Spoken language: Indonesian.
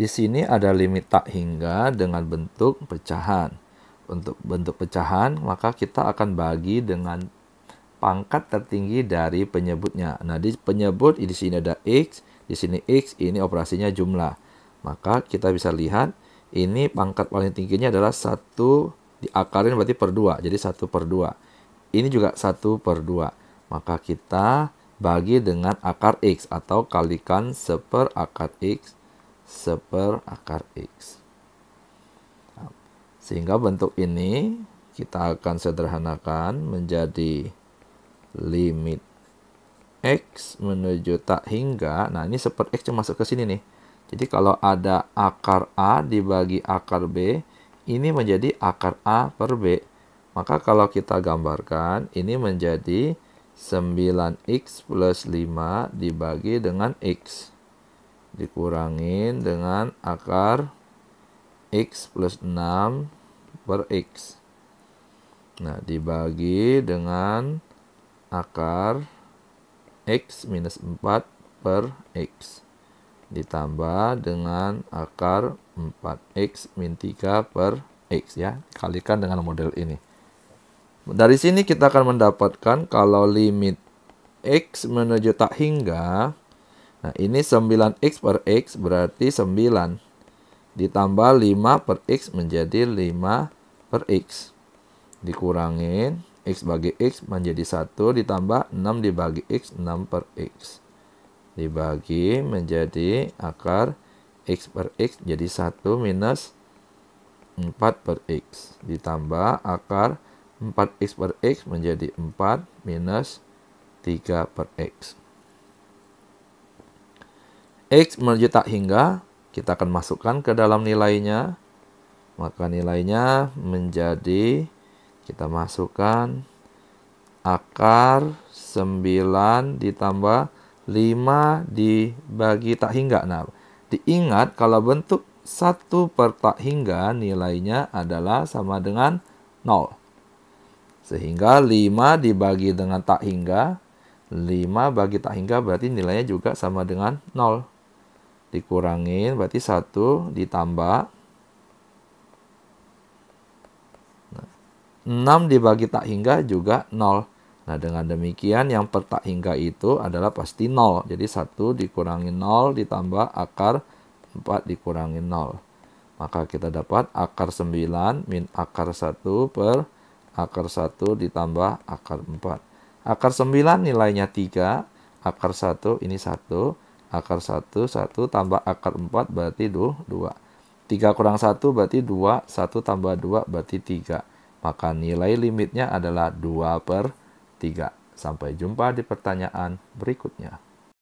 Di sini ada limit tak hingga dengan bentuk pecahan. Untuk bentuk pecahan, maka kita akan bagi dengan pangkat tertinggi dari penyebutnya. Nah, di penyebut di sini ada x, di sini x, ini operasinya jumlah. Maka kita bisa lihat ini pangkat paling tingginya adalah 1 diakarin berarti per 2. Jadi 1 per 2. Ini juga 1 per 2. Maka kita bagi dengan akar x atau kalikan seper akar x seper akar X. Nah, sehingga bentuk ini kita akan sederhanakan menjadi limit X menuju tak hingga. Nah, ini seper X yang masuk ke sini nih. Jadi kalau ada akar A dibagi akar B, ini menjadi akar A per B. Maka kalau kita gambarkan, ini menjadi 9X plus 5 dibagi dengan X dikurangin dengan akar X plus 6 per X. Nah, dibagi dengan akar X minus 4 per X. Ditambah dengan akar 4X min 3 per X ya. Kalikan dengan model ini. Dari sini kita akan mendapatkan kalau limit X menuju tak hingga Nah, ini 9x per x berarti 9. Ditambah 5 per x menjadi 5 per x. Dikurangin, x bagi x menjadi 1, ditambah 6 dibagi x, 6 per x. Dibagi menjadi akar x per x jadi 1 minus 4 per x. Ditambah akar 4x per x menjadi 4 minus 3 per x. X menuju tak hingga, kita akan masukkan ke dalam nilainya. Maka nilainya menjadi, kita masukkan akar 9 ditambah 5 dibagi tak hingga. Nah, diingat kalau bentuk 1 per tak hingga nilainya adalah sama dengan 0. Sehingga 5 dibagi dengan tak hingga, 5 bagi tak hingga berarti nilainya juga sama dengan 0 dikurangin berarti satu ditambah enam dibagi tak hingga juga nol Nah dengan demikian yang per tak hingga itu adalah pasti nol Jadi satu dikurangi nol ditambah akar empat dikurangi nol Maka kita dapat akar sembilan min akar satu per akar satu ditambah akar empat Akar sembilan nilainya tiga akar satu ini satu akar 1, 1 tambah akar 4 berarti 2. 3 kurang 1 berarti 2, 1 tambah 2 berarti 3. Maka nilai limitnya adalah 2 per 3. Sampai jumpa di pertanyaan berikutnya.